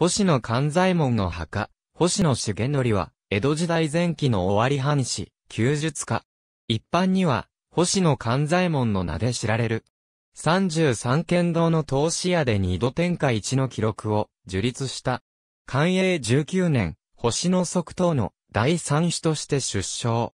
星野勘左衛門の墓、星野重則は、江戸時代前期の終わり藩士、休術家。一般には、星野勘左衛門の名で知られる。33県道の投資屋で二度天下一の記録を樹立した。寛永19年、星野即東の第三種として出生。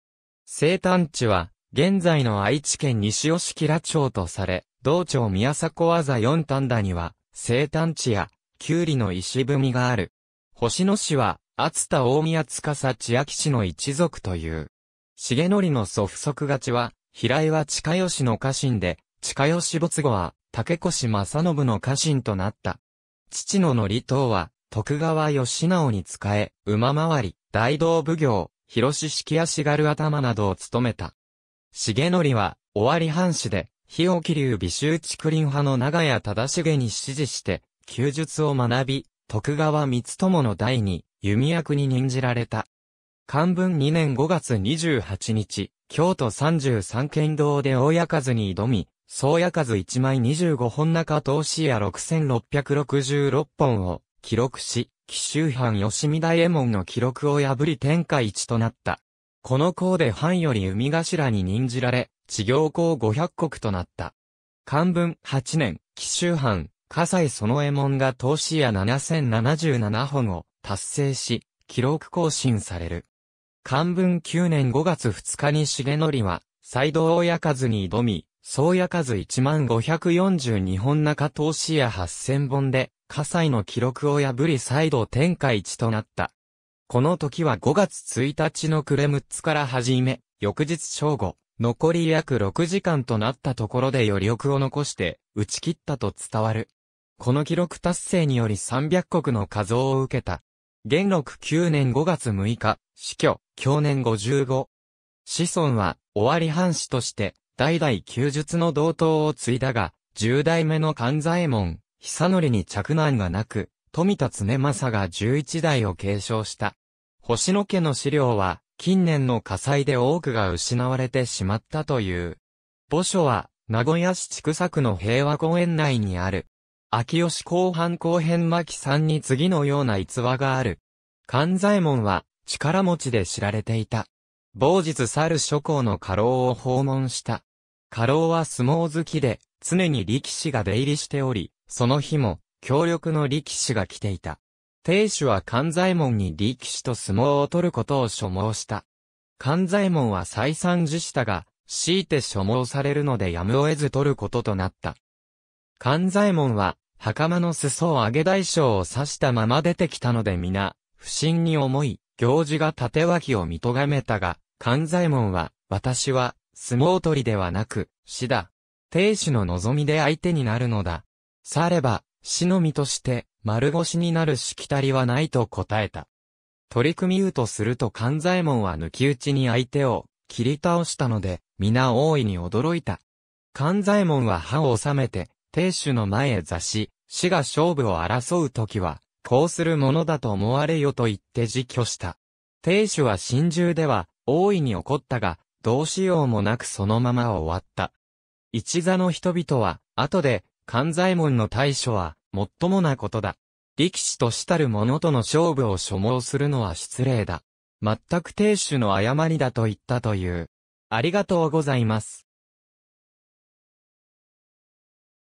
生誕地は、現在の愛知県西吉良町とされ、道庁宮迫技四反田には、生誕地やキュウリの石踏みがある。星野氏は、厚田大宮司千秋氏の一族という。重則の祖父足勝ちは、平井は近吉の家臣で、近吉没後は、竹越正信の家臣となった。父の則藤は、徳川義直に仕え、馬回り、大道奉行、広志式足軽頭などを務めた。重則は、尾張藩士で、日置流美州竹林派の長屋忠重に指示して、休術を学び、徳川光友の代に弓役に任じられた。漢文2年5月28日、京都33県道で大数に挑み、総屋数1枚25本中投資や6666本を記録し、奇襲藩吉見大右衛門の記録を破り天下一となった。この校で藩より海頭に任じられ、地行校500国となった。漢文8年、奇襲藩、笠井園右衛門が投資や7077本を達成し、記録更新される。漢文9年5月2日に重則は、斎藤親数に挑み、総屋数1542本中投資や8000本で、葛西の記録を破り再度天下一となった。この時は5月1日の暮れ6つから始め、翌日正午、残り約6時間となったところで余力を残して、打ち切ったと伝わる。この記録達成により300国の加増を受けた。元禄9年5月6日、死去、去年55。子孫は、尾張藩士として、代々休術の同等を継いだが、10代目の勘左衛門、久則に着難がなく、富田常政が11代を継承した。星野家の資料は、近年の火災で多くが失われてしまったという。墓所は、名古屋市千種区の平和公園内にある、秋吉後半後編巻さんに次のような逸話がある。勘左衛門は力持ちで知られていた。某日猿諸侯の家老を訪問した。家老は相撲好きで常に力士が出入りしており、その日も強力の力士が来ていた。亭主は勘左衛門に力士と相撲を取ることを所望した。勘左衛門は再三辞したが、強いて所望されるのでやむを得ず取ることとなった。勘左衛門は、袴の裾を上げ大将を刺したまま出てきたので皆、不審に思い、行事が縦脇を見とがめたが、勘左衛門は、私は、相撲取りではなく、死だ。亭主の望みで相手になるのだ。されば、死の身として、丸腰になるしきたりはないと答えた。取り組みうとすると勘左衛門は抜き打ちに相手を、切り倒したので、皆大いに驚いた。勘左衛門は歯を収めて、亭主の前へ座し、死が勝負を争うときは、こうするものだと思われよと言って自挙した。亭主は心中では、大いに怒ったが、どうしようもなくそのまま終わった。一座の人々は、後で、関西門の対処は、もっともなことだ。力士としたる者との勝負を所望するのは失礼だ。全く亭主の誤りだと言ったという。ありがとうございます。